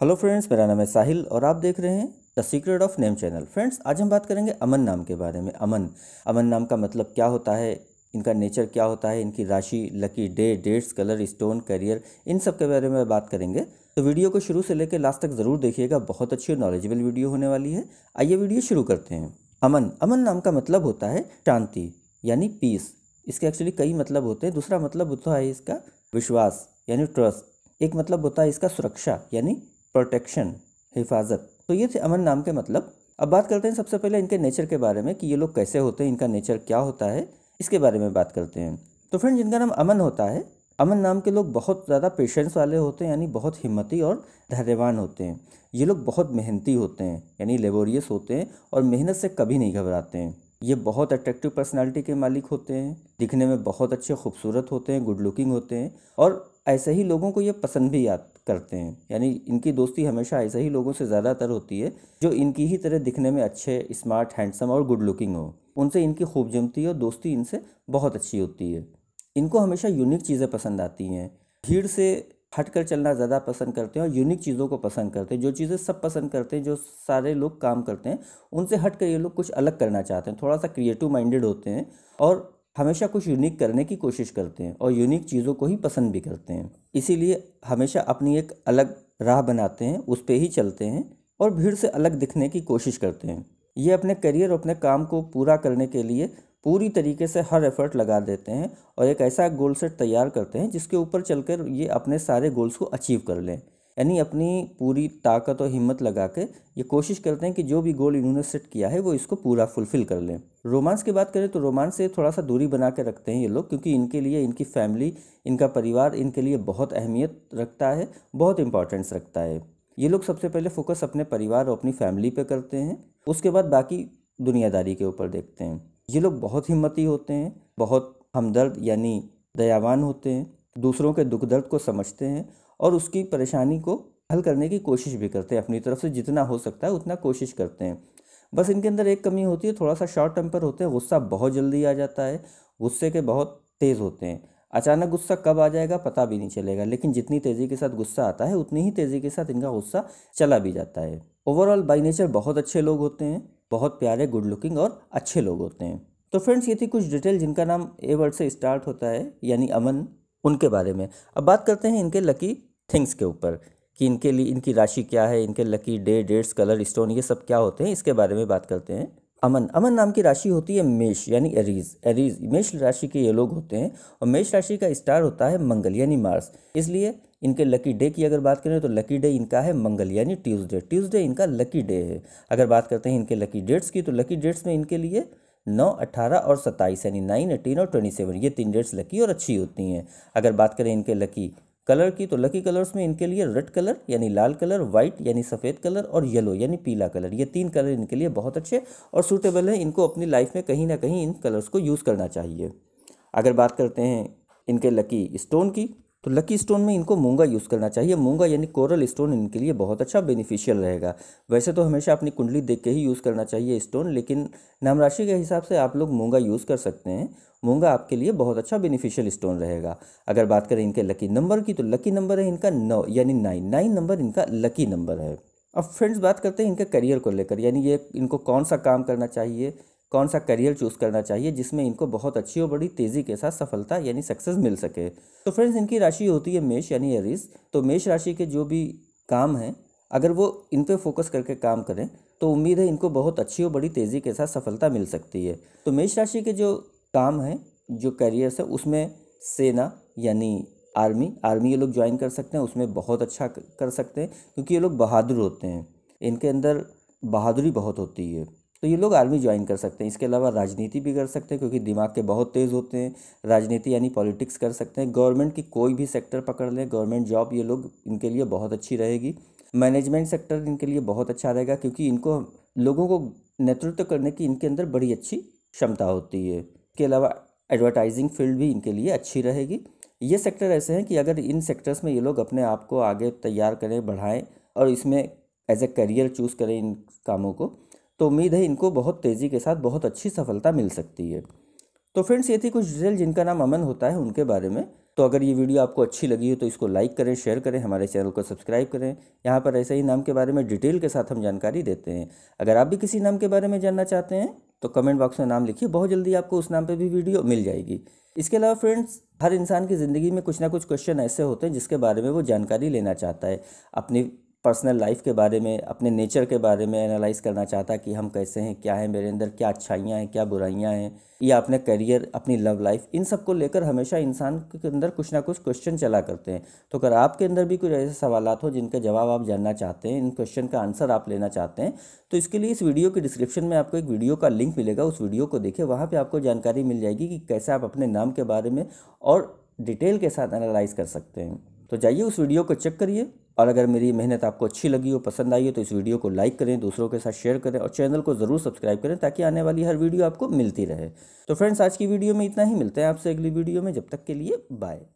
hello friends मेरा नाम है साहिल और आप देख रहे हैं the secret of name channel friends आज हम बात करेंगे अमन नाम के बारे में अमन अमन नाम का मतलब क्या होता है इनका नेचर क्या होता है इनकी राशि lucky day dates colour stone career इन सब के बारे में बात करेंगे तो वीडियो को शुरू से लेकर लास्ट तक ज़रूर देखिएगा बहुत अच्छी और नॉलेजेबल वीडियो होने वाली है आइए वीडियो शुरू करते हैं अमन अमन नाम का मतलब होता है शांति यानी पीस इसके एक्चुअली कई मतलब होते हैं दूसरा मतलब होता है इसका विश्वास यानी ट्रस्ट एक मतलब होता है इसका सुरक्षा यानी प्रोटेक्शन हिफाजत तो ये थे अमन नाम के मतलब अब बात करते हैं सबसे पहले इनके नेचर के बारे में कि ये लोग कैसे होते हैं इनका नेचर क्या होता है इसके बारे में बात करते हैं तो फ्रेंड जिनका नाम अमन होता है अमन नाम के लोग बहुत ज़्यादा पेशेंस वाले होते हैं यानी बहुत हिम्मती और धैर्यवान होते हैं ये लोग बहुत मेहनती होते हैं यानी लेबोरियस होते हैं और मेहनत से कभी नहीं घबराते हैं ये बहुत अट्रैक्टिव पर्सनालिटी के मालिक होते हैं दिखने में बहुत अच्छे खूबसूरत होते हैं गुड लुकिंग होते हैं और ऐसे ही लोगों को ये पसंद भी करते हैं यानी इनकी दोस्ती हमेशा ऐसे ही लोगों से ज़्यादातर होती है जो इनकी ही तरह दिखने में अच्छे स्मार्ट हैंडसम और गुड लुकिंग हो उनसे इनकी खूब है और दोस्ती इनसे बहुत अच्छी होती है इनको हमेशा यूनिक चीज़ें पसंद आती हैं भीड़ से हट कर चलना ज़्यादा पसंद करते हैं और यूनिक चीज़ों को पसंद करते हैं जो चीज़ें सब पसंद करते हैं जो सारे लोग काम करते हैं उनसे हट कर ये लोग कुछ अलग करना चाहते हैं थोड़ा सा क्रिएटिव माइंडेड होते हैं और हमेशा कुछ यूनिक करने की कोशिश करते हैं और यूनिक चीज़ों को ही पसंद भी करते हैं इसीलिए हमेशा अपनी एक अलग राह बनाते हैं उस पर ही चलते हैं और भीड़ से अलग दिखने की कोशिश करते हैं ये अपने करियर और अपने काम को पूरा करने के लिए पूरी तरीके से हर एफर्ट लगा देते हैं और एक ऐसा गोल सेट तैयार करते हैं जिसके ऊपर चलकर ये अपने सारे गोल्स को अचीव कर लें यानी अपनी पूरी ताकत और हिम्मत लगा के ये कोशिश करते हैं कि जो भी गोल इन्होंने सेट किया है वो इसको पूरा फुलफिल कर लें रोमांस की बात करें तो रोमांस से थोड़ा सा दूरी बना के रखते हैं ये लोग क्योंकि इनके लिए इनकी फैमिली इनका परिवार इनके लिए बहुत अहमियत रखता है बहुत इंपॉर्टेंस रखता है ये लोग सबसे पहले फोकस अपने परिवार और अपनी फैमिली पर करते हैं उसके बाद बाकी दुनियादारी के ऊपर देखते हैं ये लोग बहुत हिम्मती होते हैं बहुत हमदर्द यानी दयावान होते हैं दूसरों के दुख दर्द को समझते हैं और उसकी परेशानी को हल करने की कोशिश भी करते हैं अपनी तरफ से जितना हो सकता है उतना कोशिश करते हैं बस इनके अंदर एक कमी होती है थोड़ा सा शॉर्ट टेम्पर होते हैं गुस्सा बहुत जल्दी आ जाता है गुस्से के बहुत तेज़ होते हैं अचानक गुस्सा कब आ जाएगा पता भी नहीं चलेगा लेकिन जितनी तेज़ी के साथ गुस्सा आता है उतनी ही तेज़ी के साथ इनका गुस्सा चला भी जाता है ओवरऑल बाई नेचर बहुत अच्छे लोग होते हैं बहुत प्यारे गुड लुकिंग और अच्छे लोग होते हैं तो फ्रेंड्स ये थी कुछ डिटेल जिनका नाम ए वर्ड से स्टार्ट होता है यानी अमन उनके बारे में अब बात करते हैं इनके लकी थिंग्स के ऊपर कि इनके लिए इनकी राशि क्या है इनके lucky day dates colour stone ये सब क्या होते हैं इसके बारे में बात करते हैं अमन अमन नाम की राशि होती है मेष यानी एरीज एरीज मेष राशि के ये लोग होते हैं और मेष राशि का स्टार होता है मंगल यानी मार्स इसलिए इनके लकी डे की अगर बात करें तो लकी डे इनका है मंगल यानी ट्यूसडे ट्यूसडे इनका लकी डे है अगर बात करते हैं इनके लकी डेट्स की तो लकी डेट्स में इनके लिए नौ अट्ठारह और सत्ताईस यानी नाइन एटीन और ट्वेंटी सेवन ये तीन डेट्स लकी और अच्छी होती हैं अगर बात करें इनके लकी कलर की तो लकी कलर्स में इनके लिए रेड कलर यानी लाल कलर वाइट यानी सफ़ेद कलर और येलो यानी पीला कलर ये तीन कलर इनके लिए बहुत अच्छे और सूटेबल हैं इनको अपनी लाइफ में कहीं ना कहीं इन कलर्स को यूज़ करना चाहिए अगर बात करते हैं इनके लकी स्टोन की तो लकी स्टोन में इनको मूंगा यूज़ करना चाहिए मूंगा यानी कोरल स्टोन इनके लिए बहुत अच्छा बेनिफिशियल रहेगा वैसे तो हमेशा अपनी कुंडली देख के ही यूज़ करना चाहिए स्टोन लेकिन नाम राशि के हिसाब से आप लोग मूंगा यूज़ कर सकते हैं मूंगा आपके लिए बहुत अच्छा बेनिफिशियल स्टोन रहेगा अगर बात करें इनके लकी नंबर की तो लकी नंबर है इनका नौ यानी नाइन नाइन नंबर इनका लकी नंबर है अब फ्रेंड्स बात करते हैं इनके करियर को लेकर यानी ये इनको कौन सा काम करना चाहिए कौन सा करियर चूज़ करना चाहिए जिसमें इनको बहुत अच्छी और बड़ी तेज़ी के साथ सफलता यानी सक्सेस मिल सके तो फ्रेंड्स इनकी राशि होती है मेष यानी एरिस तो मेष राशि के जो भी काम हैं अगर वो इन पर फोकस करके काम करें तो उम्मीद है इनको बहुत अच्छी और बड़ी तेज़ी के साथ सफलता मिल सकती है तो मेष राशि के जो काम हैं जो करियर्स है उसमें सेना यानी आर्मी आर्मी ये लोग ज्वाइन कर सकते हैं उसमें बहुत अच्छा कर सकते हैं क्योंकि ये लोग बहादुर होते हैं इनके अंदर बहादुरी बहुत होती है तो ये लोग आर्मी ज्वाइन कर सकते हैं इसके अलावा राजनीति भी कर सकते हैं क्योंकि दिमाग के बहुत तेज़ होते हैं राजनीति यानी पॉलिटिक्स कर सकते हैं गवर्नमेंट की कोई भी सेक्टर पकड़ लें गवर्नमेंट जॉब ये लोग इनके लिए बहुत अच्छी रहेगी मैनेजमेंट सेक्टर इनके लिए बहुत अच्छा रहेगा क्योंकि इनको लोगों को नेतृत्व करने की इनके अंदर बड़ी अच्छी क्षमता होती है इसके अलावा एडवर्टाइजिंग फील्ड भी इनके लिए अच्छी रहेगी ये सेक्टर ऐसे हैं कि अगर इन सेक्टर्स में ये लोग अपने आप को आगे तैयार करें बढ़ाएं और इसमें एज ए करियर चूज़ करें इन कामों को तो उम्मीद है इनको बहुत तेज़ी के साथ बहुत अच्छी सफलता मिल सकती है तो फ्रेंड्स ये थी कुछ डिटेल जिनका नाम अमन होता है उनके बारे में तो अगर ये वीडियो आपको अच्छी लगी हो तो इसको लाइक करें शेयर करें हमारे चैनल को सब्सक्राइब करें यहाँ पर ऐसे ही नाम के बारे में डिटेल के साथ हम जानकारी देते हैं अगर आप भी किसी नाम के बारे में जानना चाहते हैं तो कमेंट बॉक्स में नाम लिखिए बहुत जल्दी आपको उस नाम पर भी वीडियो मिल जाएगी इसके अलावा फ्रेंड्स हर इंसान की ज़िंदगी में कुछ ना कुछ क्वेश्चन ऐसे होते हैं जिसके बारे में वो जानकारी लेना चाहता है अपनी पर्सनल लाइफ के बारे में अपने नेचर के बारे में एनालाइज करना चाहता है कि हम कैसे हैं क्या है मेरे अंदर क्या अच्छाइयाँ हैं क्या बुराइयाँ हैं या अपने करियर अपनी लव लाइफ इन सब को लेकर हमेशा इंसान के अंदर कुछ ना कुछ क्वेश्चन चला करते हैं तो अगर आपके अंदर भी कुछ ऐसे सवाल हो जिनका जवाब आप जानना चाहते हैं इन क्वेश्चन का आंसर आप लेना चाहते हैं तो इसके लिए इस वीडियो के डिस्क्रिप्शन में आपको एक वीडियो का लिंक मिलेगा उस वीडियो को देखें वहाँ पर आपको जानकारी मिल जाएगी कि कैसे आप अपने नाम के बारे में और डिटेल के साथ एनालाइज कर सकते हैं तो जाइए उस वीडियो को चेक करिए और अगर मेरी मेहनत आपको अच्छी लगी हो पसंद आई हो तो इस वीडियो को लाइक करें दूसरों के साथ शेयर करें और चैनल को ज़रूर सब्सक्राइब करें ताकि आने वाली हर वीडियो आपको मिलती रहे तो फ्रेंड्स आज की वीडियो में इतना ही मिलते हैं आपसे अगली वीडियो में जब तक के लिए बाय